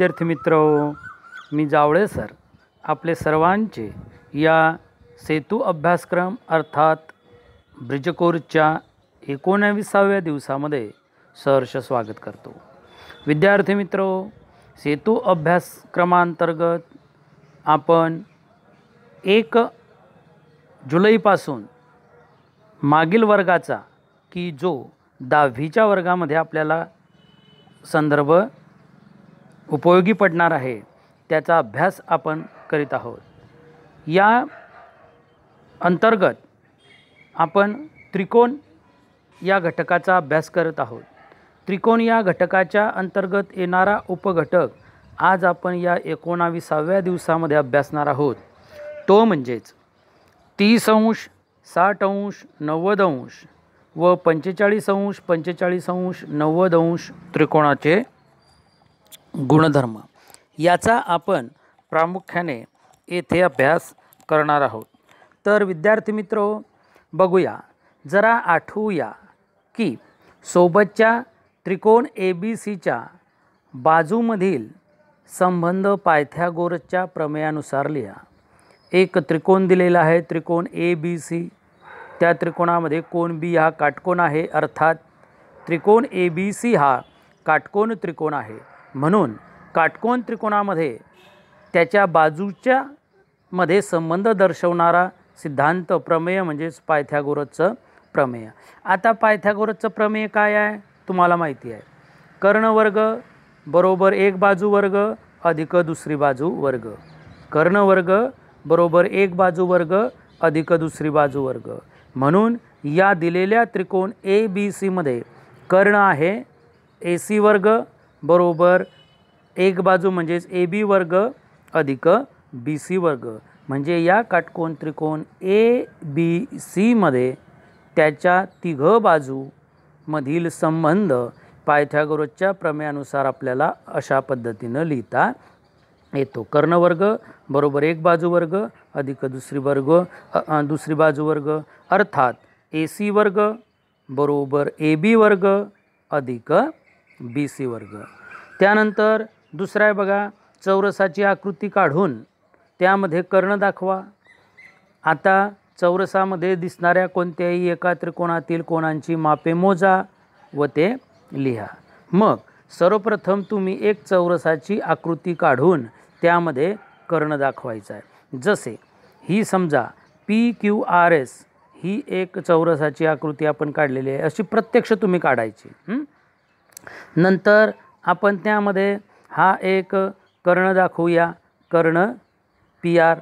विद्यार्थी मित्र हो, मी जावळे सर आपले सर्वांचे या सेतू अभ्यासक्रम अर्थात ब्रिजकोरच्या एकोणाविसाव्या दिवसामध्ये सहर्ष स्वागत करतो विद्यार्थी मित्र हो, सेतू अभ्यासक्रमांतर्गत आपण एक जुलैपासून मागील वर्गाचा की जो दहावीच्या वर्गामध्ये आपल्याला संदर्भ उपयोगी पडणार आहे त्याचा अभ्यास आपण करीत आहोत या अंतर्गत आपण त्रिकोण या घटकाचा अभ्यास करत आहोत त्रिकोण या घटकाच्या अंतर्गत येणारा उपघटक आज आपण या एकोणाविसाव्या दिवसामध्ये अभ्यासणार आहोत तो म्हणजेच तीस अंश साठ अंश नव्वद अंश व पंचेचाळीस अंश पंचेचाळीस अंश नव्वद अंश त्रिकोणाचे गुणधर्म याचा आपण प्रामुख्याने येथे अभ्यास करणार आहोत तर विद्यार्थी मित्रो बघूया जरा आठवूया की सोबतच्या त्रिकोण ए बी सीच्या बाजूमधील संबंध पायथ्यागोरसच्या प्रमेयानुसार लिहा एक त्रिकोण दिलेला आहे त्रिकोण ए बी सी त्या त्रिकोणामध्ये कोण बी हा काटकोण आहे अर्थात त्रिकोण ए बी सी हा काटकोण त्रिकोण आहे म्हणून काटकोन त्रिकोणामध्ये त्याच्या बाजूच्या मध्ये संबंध दर्शवणारा सिद्धांत प्रमेय म्हणजेच पायथ्यागोरसचं प्रमेय आता पायथ्यागोरसचं प्रमेय काय आहे तुम्हाला माहिती आहे कर्णवर्ग बरोबर एक बाजू वर्ग अधिक दुसरी बाजू वर्ग कर्णवर्ग बरोबर एक बाजू वर्ग अधिक दुसरी बाजू वर्ग म्हणून या दिलेल्या त्रिकोण ए बी सीमध्ये कर्ण आहे ए सी वर्ग बरोबर एक बाजू म्हणजेच ए बी वर्ग अधिक बी सी वर्ग म्हणजे या काटकोन त्रिकोण ए बी सीमध्ये त्याच्या तिघ बाजूमधील संबंध पायथ्यागोरसच्या प्रमेयानुसार आपल्याला अशा पद्धतीनं लिहिता येतो कर्णवर्ग बरोबर एक बाजू वर्ग अधिक दुसरी वर्ग दुसरी बाजू वर्ग अर्थात ए सी वर्ग बरोबर ए बी वर्ग अधिक बी सी वर्ग त्यानंतर दुसरा आहे बघा चौरसाची आकृती काढून त्यामध्ये कर्ण दाखवा आता चौरसामध्ये दिसणाऱ्या कोणत्याही एका त्रिकोणातील कोणांची मापे मोजा व ते लिहा मग सर्वप्रथम तुम्ही एक चौरसाची आकृती काढून त्यामध्ये कर्ण दाखवायचा आहे जसे ही समजा पी क्यू आर एस ही एक चौरसाची आकृती आपण काढलेली आहे अशी प्रत्यक्ष तुम्ही काढायची नंतर आपण त्यामध्ये हा एक कर्ण दाखवूया कर्ण पी आर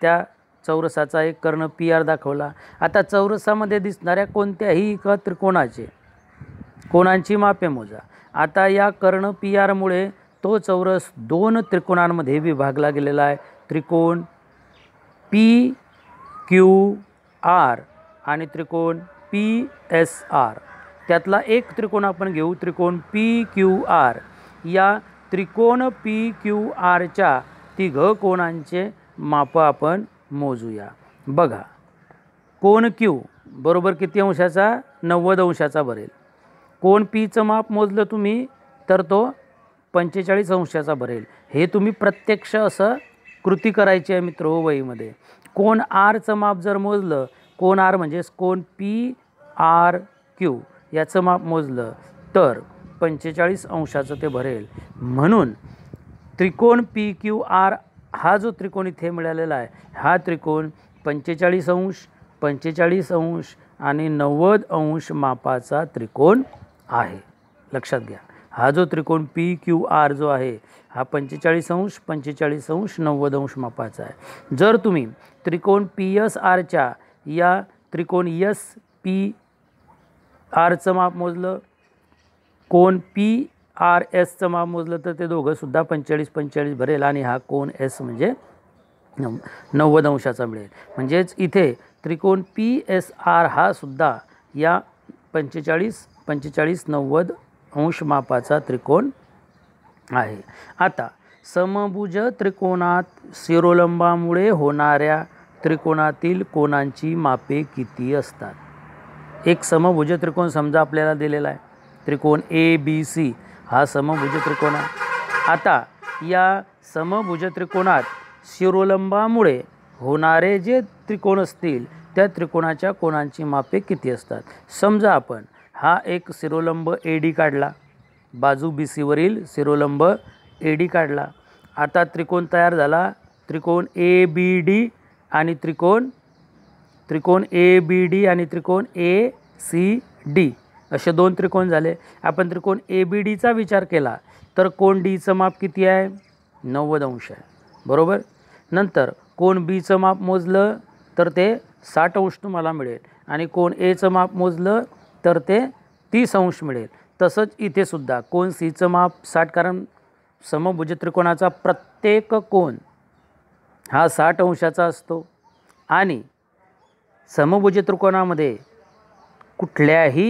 त्या चौरसाचा एक कर्ण पी आर दाखवला आता चौरसामध्ये दिसणाऱ्या कोणत्याही एका त्रिकोणाचे कोणांची मापे मोजा आता या कर्ण पी आरमुळे तो चौरस दोन त्रिकोणांमध्ये विभागला गेलेला आहे त्रिकोण पी क्यू आर आणि त्रिकोण पी एस आर त्यातला एक त्रिकोण आपण घेऊ त्रिकोण पी क्यू आर या त्रिकोण पी क्यू आरच्या तिघ कोणांचे मापं आपण मोजूया बघा कोण क्यू बरोबर किती अंशाचा नव्वद अंशाचा भरेल कोण पीचं माप मोजलं तुम्ही तर तो पंचेचाळीस अंशाचा भरेल हे तुम्ही प्रत्यक्ष असं कृती करायची आहे मित्र हो वहीमध्ये कोण आरचं माप जर मोजलं कोण आर म्हणजेच कोण पी आर क्यू याचं माप मोजलं तर पंचेचाळीस अंशाचं ते भरेल म्हणून त्रिकोण पी क्यू आर हा जो त्रिकोण इथे मिळालेला आहे हा त्रिकोण पंचेचाळीस अंश पंचेचाळीस अंश आणि नव्वद अंश मापाचा त्रिकोण आहे लक्षात घ्या हा जो त्रिकोण पी क्यू आर जो आहे हा पंचेचाळीस अंश पंचेचाळीस अंश नव्वद अंश मापाचा आहे जर तुम्ही त्रिकोण पी एस आरच्या या त्रिकोण यस पी आरचं माप मोजलं कोण पी आर एसचं माप मोजलं तर ते दोघंसुद्धा पंचेचाळीस पंचेचाळीस भरेल आणि हा कोण एस म्हणजे नव्वद अंशाचा मिळेल म्हणजेच इथे त्रिकोण पी एस आर हा सुद्धा या पंचेचाळीस पंचेचाळीस नव्वद अंश मापाचा त्रिकोण आहे आता समभुज त्रिकोणात शिरोलंबामुळे होणाऱ्या त्रिकोणातील कोणांची मापे किती असतात एक समभुज त्रिकोण समजा आपल्याला दिलेला आहे त्रिकोण ए बी सी हा समभुज त्रिकोण आहे आता या समभुज त्रिकोणात शिरोलंबामुळे होणारे जे त्रिकोण असतील त्या त्रिकोणाच्या कोणांची मापे किती असतात समजा आपण हा एक शिरोलंब ए डी काढला बाजू बी सीवरील शिरोलंब ए डी काढला आता त्रिकोण तयार झाला त्रिकोण ए बी डी आणि त्रिकोण त्रिकोण ए बी डी आणि त्रिकोण ए सी डी असे दोन त्रिकोण झाले आपण त्रिकोण ए बी डीचा विचार केला तर कोण डीचं माप किती आहे नव्वद अंश आहे बरोबर नंतर कोण बीचं माप मोजलं तर ते साठ अंश तुम्हाला मिळेल आणि कोण एचं माप मोजलं तर ते तीस अंश मिळेल तसंच इथेसुद्धा कोण सीचं माप साठ कारण समभुज त्रिकोणाचा प्रत्येक कोण हा साठ अंशाचा असतो आणि समभुज त्रिकोणामध्ये कुठल्याही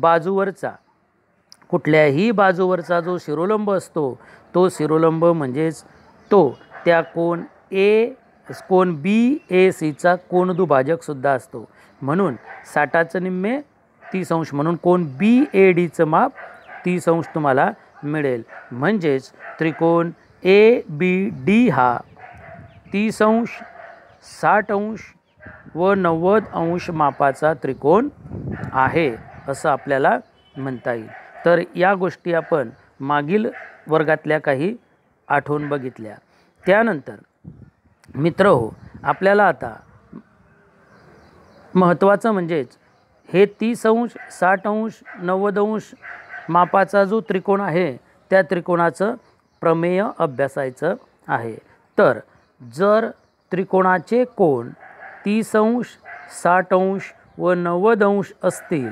बाजूवरचा कुठल्याही बाजूवरचा जो शिरोलंब असतो तो शिरोलंब म्हणजेच तो त्या कोण ए कोण बी ए सीचा कोण दुभाजकसुद्धा असतो म्हणून साठाचं निम्मे तीस अंश म्हणून कोण बी ए डीचं माप तीस अंश तुम्हाला मिळेल म्हणजेच त्रिकोण ए बी डी हा तीस अंश साठ अंश व नव्वद अंश मापाचा त्रिकोण आहे असं आपल्याला म्हणता येईल तर या गोष्टी आपण मागील वर्गातल्या काही आठवून बघितल्या त्यानंतर मित्र हो आपल्याला आता महत्त्वाचं म्हणजेच हे तीस अंश साठ अंश नव्वद अंश मापाचा जो त्रिकोण आहे त्या त्रिकोणाचं प्रमेय अभ्यासायचं आहे तर जर त्रिकोणाचे कोण तीस अंश साठ अंश व नव्वद अंश असतील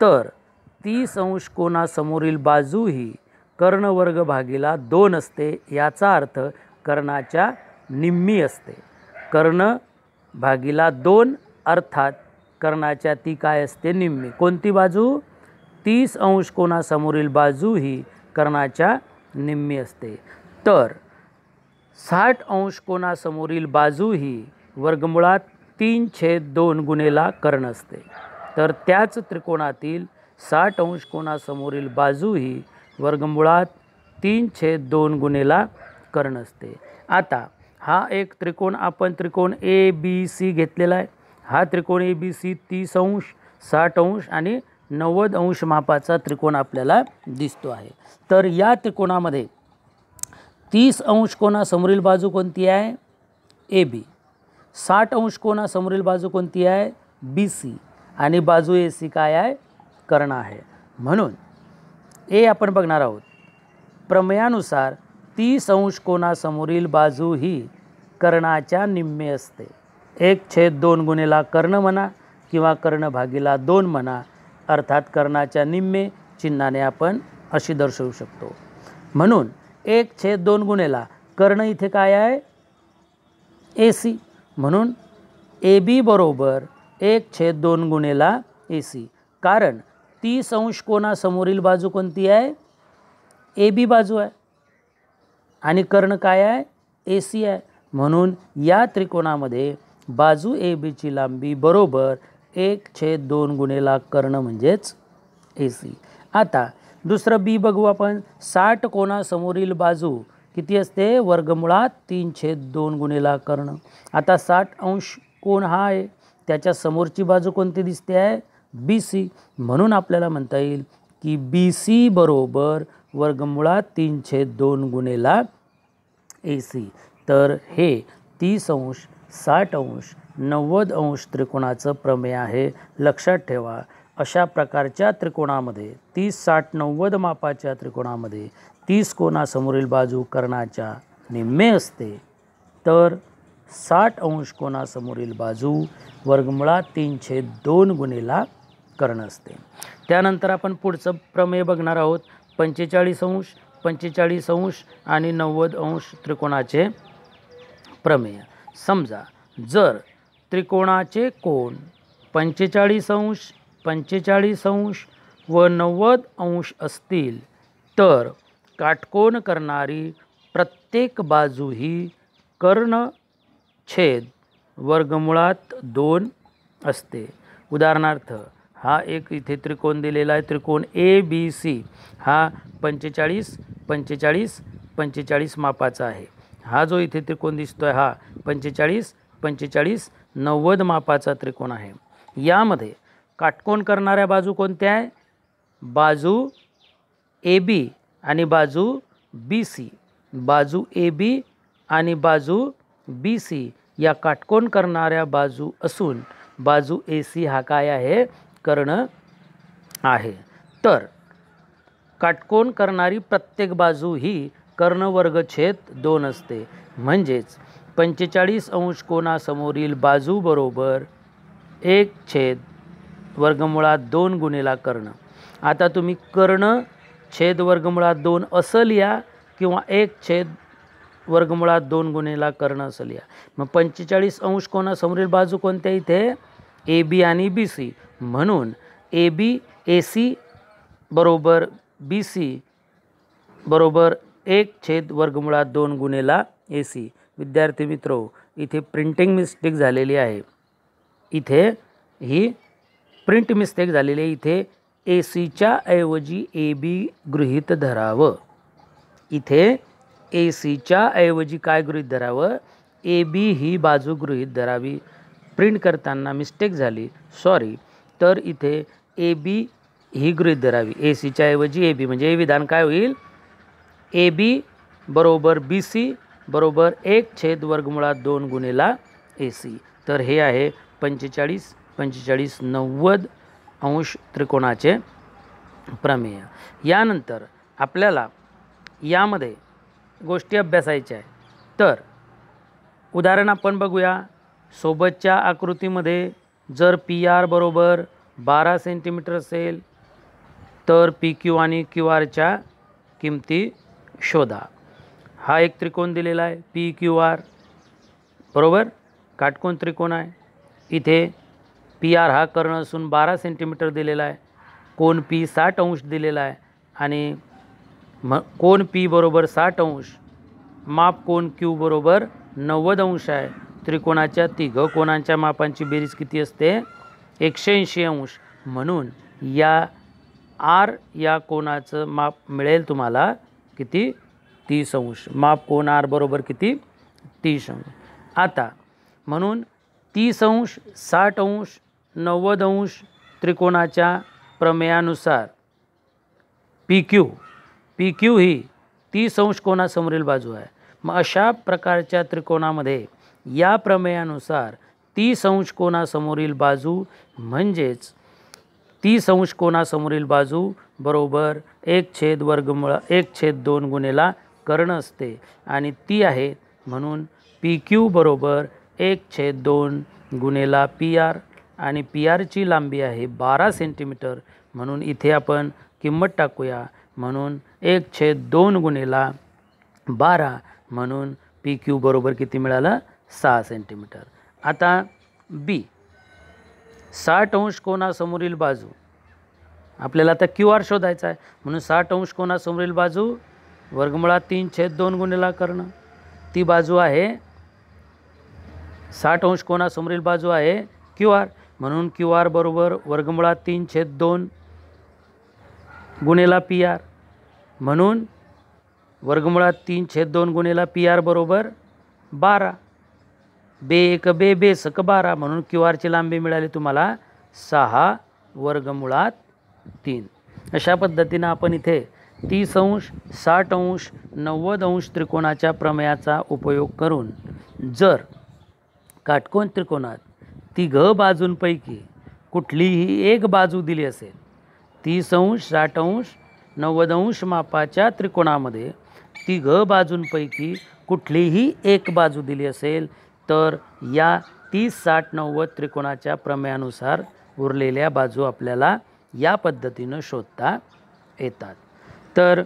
तर तीस अंश कोणासमोरील बाजू ही कर्णवर्ग भागीला दोन असते याचा अर्थ कर्णाच्या निम्मी असते कर्ण भागीला दोन अर्थात कर्णाच्या ती काय असते निम्मी कोणती बाजू तीस अंश कोणासमोरील बाजू ही कर्णाच्या निम्मी असते तर साठ अंश कोणासमोरील बाजू ही वर्गमुळात तीन छेद दोन गुणेला कर्ण असते तर त्याच त्रिकोणातील साठ अंश कोणासमोरील बाजू ही वर्गमुळात तीन छेद दोन गुणेला कर्ण असते आता हा एक त्रिकोण आपण त्रिकोण ए बी सी घेतलेला आहे हा त्रिकोण ए बी सी तीस अंश साठ अंश आणि नव्वद अंश मापाचा त्रिकोण आपल्याला दिसतो आहे तर या त्रिकोणामध्ये तीस अंश कोणासमोरील बाजू कोणती आहे ए बी साठ अंश कोणासमोरील बाजू कोणती आहे बी सी आणि बाजू ए सी काय आहे कर्ण आहे म्हणून ए आपण बघणार आहोत प्रमेयानुसार तीस अंश कोणासमोरील बाजू ही कर्णाच्या निम्मे असते एक छेद दोन गुन्हेला कर्ण म्हणा किंवा कर्ण भागीला दोन म्हणा अर्थात कर्णाच्या निम्मे चिन्हाने आपण अशी दर्शवू शकतो म्हणून एक छेद दोन गुन्हेला कर्ण इथे काय आहे ए सी म्हणून ए बी बरोबर एक छेद दोन गुणेला ए सी कारण ती अंश कोणासमोरील बाजू कोणती आहे ए बी बाजू आहे आणि कर्ण काय आहे ए सी आहे म्हणून या त्रिकोणामध्ये बाजू ए बीची लांबी बरोबर एक छेद दोन गुणेला कर्ण म्हणजेच ए सी आता दुसरं बी बघू आपण साठ कोणासमोरील बाजू किती असते वर्गमुळात तीन छेद दोन गुणेला कर्ण आता साठ अंश कोण हा आहे त्याच्या समोरची बाजू कोणती दिसते आहे बी सी म्हणून आपल्याला म्हणता येईल की बी सी बरोबर वर्गमुळात तीन छेद दोन गुणेला ए सी तर हे तीस अंश साठ अंश नव्वद अंश त्रिकोणाचं प्रमेय आहे लक्षात ठेवा अशा प्रकारच्या त्रिकोणामध्ये तीस साठ नव्वद मापाच्या त्रिकोणामध्ये तीस कोणासमोरील बाजू कर्णाच्या निम्मे असते तर साठ अंश कोणासमोरील बाजू वर्गमुळात तीनशे दोन गुणेला कर्ण असते त्यानंतर आपण पुढचं प्रमेय बघणार आहोत पंचेचाळीस अंश पंचेचाळीस अंश आणि नव्वद अंश त्रिकोणाचे प्रमेय समजा जर त्रिकोणाचे कोण पंचेचाळीस अंश पंचेचाळीस अंश व नव्वद अंश असतील तर काटकोन करणारी प्रत्येक बाजू ही कर्ण छेद वर्गमुळात दोन असते उदाहरणार्थ हा एक इथे त्रिकोण दिलेला आहे त्रिकोण ए बी सी हा पंचेचाळीस पंचेचाळीस पंचेचाळीस मापाचा आहे हा जो इथे त्रिकोण दिसतो आहे हा पंचेचाळीस पंचेचाळीस नव्वद मापाचा त्रिकोण आहे यामध्ये काटकोण करणाऱ्या बाजू कोणत्या आहे बाजू ए बी आणि बाजू बी सी बाजू ए बी आणि बाजू बी सी या काटकोन करणाऱ्या बाजू असून बाजू ए सी हा काय आहे कर्ण आहे तर काटकोन करणारी प्रत्येक बाजू ही छेद दोन असते म्हणजेच पंचेचाळीस अंश कोणासमोरील बाजू बरोबर एक छेद वर्गमुळात दोन गुणेला कर्ण आता तुम्ही कर्ण छेद वर्गमुळात दोन असं लिहा किंवा एक छेद वर्गमुळात दोन गुन्हेला कर्ण असं लिहा मग पंचेचाळीस अंश कोणासमोरील बाजू कोणत्या इथे ए बी आणि बी सी म्हणून ए बी ए सी बरोबर बी सी बरोबर एक छेद वर्गमुळात दोन गुन्हेला ए सी विद्यार्थी मित्रो इथे प्रिंटिंग मिस्टेक झालेली आहे इथे ही प्रिंट मिस्टेक झालेली आहे इथे ए सीच्या ऐवजी ए बी गृहित धरावं इथे ए सीच्या ऐवजी काय गृहित धरावं ए बी ही बाजू गृहीत धरावी प्रिंट करताना मिस्टेक झाली सॉरी तर इथे ए बी ही गृहित धरावी ए सीच्या ऐवजी ए बी म्हणजे हे विधान काय होईल ए बी बरोबर बी सी बरोबर एक छेद वर्गमुळात दोन गुणेला ए सी तर हे आहे पंचेचाळीस पंचेचाळीस नव्वद अंश त्रिकोणाचे प्रमेय यानंतर आपल्याला यामध्ये गोष्टी अभ्यासायच्या आहे तर उदाहरण आपण बघूया सोबतच्या आकृतीमध्ये जर पी आर बरोबर बारा सेंटीमीटर असेल तर पी क्यू आणि क्यू आरच्या किमती शोधा हा एक त्रिकोण दिलेला आहे पी क्यू आर बरोबर काटकोण त्रिकोण आहे इथे पी आर हा कर्ण असून बारा सेंटीमीटर दिलेला आहे कोण पी साठ अंश दिलेला आहे आणि म कोण पी बरोबर साठ अंश माप कोण क्यू बरोबर नव्वद अंश आहे त्रिकोणाच्या तिघं कोणांच्या मापांची बेरीज किती असते एकशे ऐंशी अंश म्हणून या आर या कोणाचं माप मिळेल तुम्हाला किती तीस अंश माप कोण आर बरोबर किती तीस अंश आता म्हणून तीस अंश साठ अंश नव्वद अंश त्रिकोणाच्या प्रमेयानुसार पी क्यू पी क्यू ही तीस अंश कोणासमोरील बाजू आहे मग अशा प्रकारच्या त्रिकोणामध्ये या प्रमेयानुसार तीस अंश कोणासमोरील बाजू म्हणजेच तीस अंश कोणासमोरील बाजू बरोबर एक छेद वर्गमुळं एक छेद दोन गुणेला कर्ण असते आणि ती आहे म्हणून पी क्यू बरोबर एक छेद दोन गुणेला पी आर आणि पी आरची लांबी आहे बारा सेंटीमीटर म्हणून इथे आपण किंमत टाकूया म्हणून एक छेद दोन गुणेला बारा म्हणून पी क्यू बरोबर किती मिळालं सहा सेंटीमीटर आता बी साठ अंश कोणासमोरील बाजू आपल्याला आता क्यू आर शोधायचा आहे म्हणून साठ अंश कोणासमोरील बाजू वर्गमुळात तीन छेद दोन गुणेला करणं ती बाजू आहे साठ अंश कोणासमोरील बाजू आहे क्यू आर म्हणून क्यू आर बरोबर वर्गमुळात तीन छेद दोन गुणेला पी आर म्हणून वर्गमुळात तीन छेद दोन गुणेला पी आर बरोबर बारा बे एक बे बे सक बारा म्हणून क्यू आरची लांबी मिळाली तुम्हाला सहा वर्गमुळात तीन अशा पद्धतीनं आपण इथे तीस अंश साठ अंश नव्वद अंश त्रिकोणाच्या प्रमेयाचा उपयोग करून जर काटकोन त्रिकोणात ती तिघ बाजूंपैकी कुठलीही एक बाजू दिली असेल तीस अंश साठ अंश नव्वद अंश मापाच्या त्रिकोणामध्ये ती तिघ बाजूंपैकी कुठलीही एक बाजू दिली असेल तर या तीस साठ नव्वद त्रिकोणाच्या प्रमेयानुसार उरलेल्या बाजू आपल्याला या पद्धतीनं शोधता येतात तर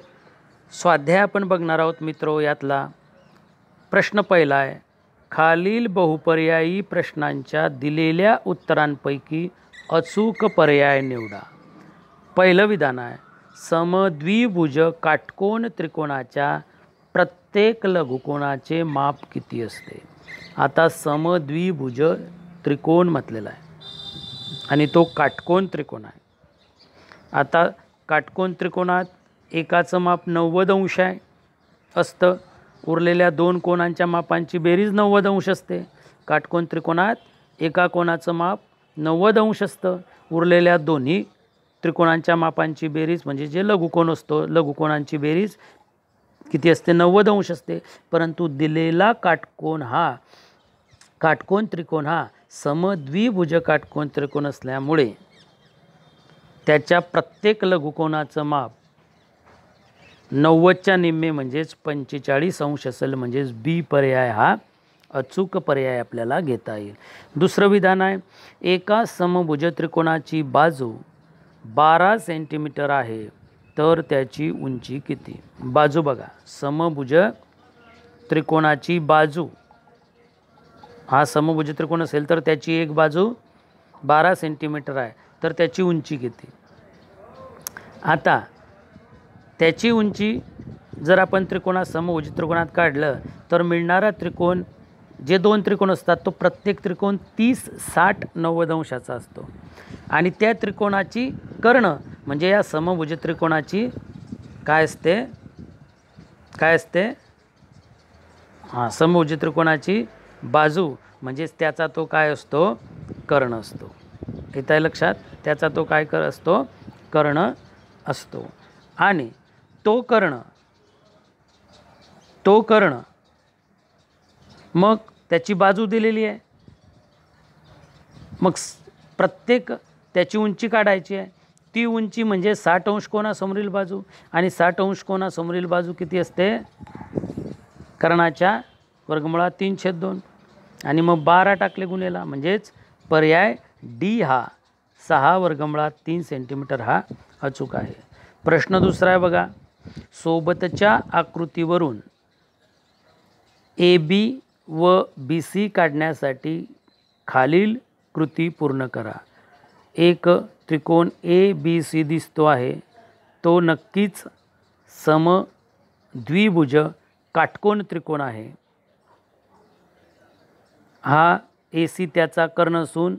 स्वाध्याय आपण बघणार आहोत मित्रो यातला प्रश्न पहिला आहे खालील बहुपर्यायी प्रश्नांच्या दिलेल्या उत्तरांपैकी अचूक पर्याय निवडा पहिलं विधान आहे समद्विभुज काटकोन त्रिकोणाच्या प्रत्येक लघुकोणाचे माप किती असते आता समद्विभुज त्रिकोण म्हटलेला आहे आणि तो काटकोन त्रिकोण आहे आता काटकोन त्रिकोणात एकाचं माप नव्वद अंश आहे असतं उरलेल्या दोन कोणांच्या मापांची बेरीज नव्वद अंश असते काटकोण त्रिकोणात एका कोणाचं माप नव्वद अंश असतं उरलेल्या दोन्ही त्रिकोणांच्या मापांची बेरीज म्हणजे जे लघुकोण असतो लघुकोणांची बेरीज किती असते नव्वद अंश असते परंतु दिलेला काटकोण हा काटकोण त्रिकोण हा समद्विभुज काटकोण त्रिकोण असल्यामुळे त्याच्या प्रत्येक लघुकोणाचं माप नव्वदच्या निम्मे म्हणजेच पंचेचाळीस अंश असेल म्हणजेच बी पर्याय हा अचूक पर्याय आपल्याला घेता येईल दुसरं विधान आहे एका समभुज त्रिकोणाची बाजू बारा सेंटीमीटर आहे तर त्याची उंची किती बाजू बघा समभुज त्रिकोणाची बाजू हा समभुज त्रिकोण असेल तर त्याची एक बाजू बारा सेंटीमीटर आहे तर त्याची उंची किती आता त्याची उंची जर आपण त्रिकोणासमभुज त्रिकोणात काढलं तर मिळणारा त्रिकोण जे दोन त्रिकोण असतात तो प्रत्येक त्रिकोण तीस साठ नव्वद अंशाचा असतो आणि त्या त्रिकोणाची कर्ण म्हणजे या समभुज त्रिकोणाची काय असते काय असते हां समभुज त्रिकोणाची बाजू म्हणजेच त्याचा तो काय असतो कर्ण असतो येत लक्षात त्याचा तो काय कर असतो कर्ण असतो आणि तो करणं तो करणं मग त्याची बाजू दिलेली आहे मग प्रत्येक त्याची उंची काढायची आहे ती उंची म्हणजे साठ अंश कोणासमोरील बाजू आणि साठ अंश कोणासमोरील बाजू किती असते कर्णाच्या वर्गमुळात तीन छेद दोन आणि मग बारा टाकले गुन्हेला म्हणजेच पर्याय डी हा सहा वर्गमुळात तीन सेंटीमीटर हा अचूक आहे प्रश्न दुसरा आहे बघा सोबतच्या आकृतीवरून ए बी व बी सी काढण्यासाठी खालील कृती पूर्ण करा एक त्रिकोण ए बी सी दिसतो आहे तो नक्कीच सम द्विभुज काटकोन त्रिकोण आहे हा ए सी त्याचा कर्ण असून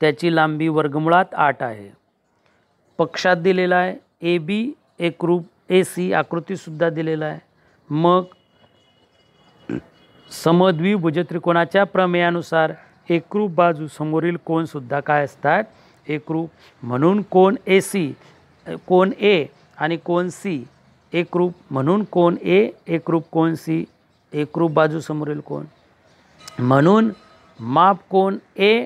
त्याची लांबी वर्गमुळात आठ आहे पक्षात दिलेला आहे ए बी एकरूप ए सी आकृतीसुद्धा दिलेला आहे मग समद्विभुज त्रिकोणाच्या प्रमेयानुसार एकरूप बाजू समोरील कोणसुद्धा काय असतात एकरूप म्हणून कोण ए सी कोण ए आणि कोण सी एकरूप म्हणून कोण ए एकरूप कोण सी एकरूप बाजू समोरील कोण म्हणून माप कोण ए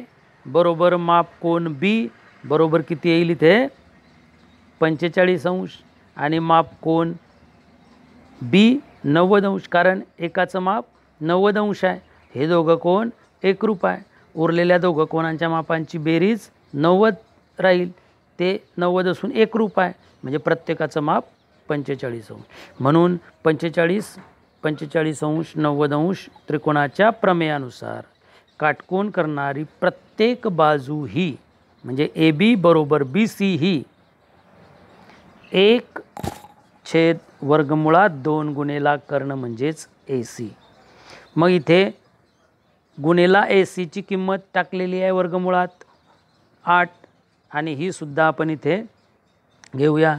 बरोबर माप कोण बी बरोबर किती येईल इथे पंचेचाळीस अंश आणि माप कोण बी नव्वद अंश कारण एकाचं माप नव्वद अंश आहे हे दोघं कोण एकरूप आहे उरलेल्या दोघं कोणांच्या मापांची बेरीज नव्वद राहील ते नव्वद असून एकरूप आहे म्हणजे प्रत्येकाचं माप पंचेचाळीस अंश म्हणून पंचेचाळीस पंचेचाळीस अंश नव्वद अंश त्रिकोणाच्या प्रमेयानुसार काटकोण करणारी प्रत्येक बाजू ही म्हणजे ए बी बरोबर बी सी ही एक छेद वर्गमुळात दोन गुणेला कर्ण म्हणजेच ए सी मग इथे गुणेला ए सीची किंमत टाकलेली आहे वर्गमुळात आठ आणि ही सुद्धा आपण इथे घेऊया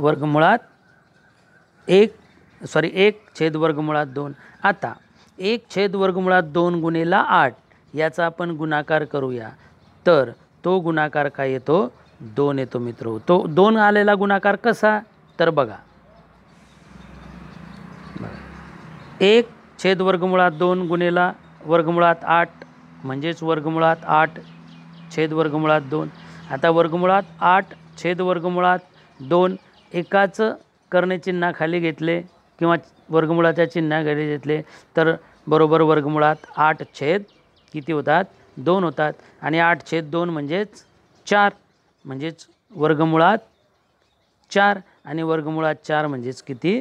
वर्गमुळात एक सॉरी एक छेद वर्गमुळात दोन आता एक छेद वर्गमुळात दोन गुणेला आठ याचा आपण गुणाकार करूया तर तो गुणाकार काय येतो दोन येतो मित्र तो दोन आलेला गुणाकार कसा तर बघा एक छेद वर्गमुळात दोन गुणेला वर्गमुळात आठ म्हणजेच वर्गमुळात आठ छेद वर्गमुळात दोन आता वर्गमुळात आठ छेद वर्गमुळात दोन एकाच करणे चिन्हाखाली घेतले किंवा वर्गमुळाच्या चिन्हाखाली घेतले तर बरोबर वर्गमुळात आठ छेद किती होतात दोन होतात आणि आठ छेद दोन म्हणजेच चार म्हणजेच वर्गमुळात चार आणि वर्गमुळात चार म्हणजेच किती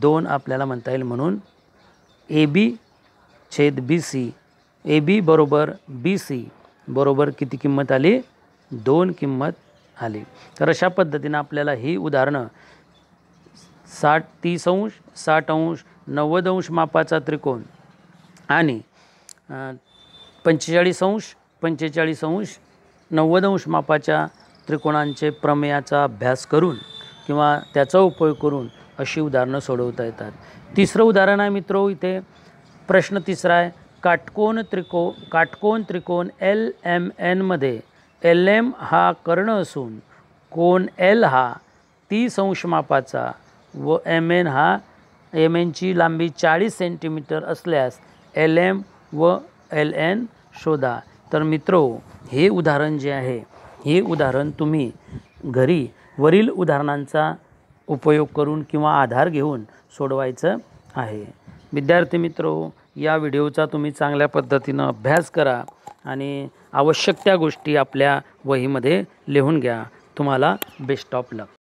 दोन आपल्याला म्हणता येईल म्हणून ए बी छेद बी सी ए बी बरोबर बी सी बरोबर किती किंमत आली दोन किंमत आली तर अशा पद्धतीनं आपल्याला ही उदाहरणं साठ तीस अंश साठ अंश नव्वद अंश मापाचा त्रिकोण आणि पंचेचाळीस अंश पंचेचाळीस अंश नव्वद अंश मापाच्या त्रिकोणांचे प्रमेयाचा अभ्यास करून किंवा त्याचा उपयोग करून अशी उदाहरणं सोडवता येतात तिसरं उदाहरण आहे मित्रो इथे प्रश्न तिसरा आहे काटकोन त्रिको काटकोन त्रिकोण एल एम एनमध्ये एल एम हा कर्ण असून कोन एल हा तीस संशमापाचा व एम एन हा एम एनची लांबी चाळीस सेंटीमीटर असल्यास एल एम व एल एन शोधा तर मित्रो हे उदाहरण जे आहे हे उदाहरण तुम्ही घरी वरील उदाहरणांचा उपयोग करून किंवा आधार घेऊन सोडवायचं आहे विद्यार्थी मित्रो या व्हिडिओचा तुम्ही चांगल्या पद्धतीनं अभ्यास करा आणि आवश्यक त्या गोष्टी आपल्या वहीमध्ये लिहून घ्या तुम्हाला बेस्ट ऑफ लक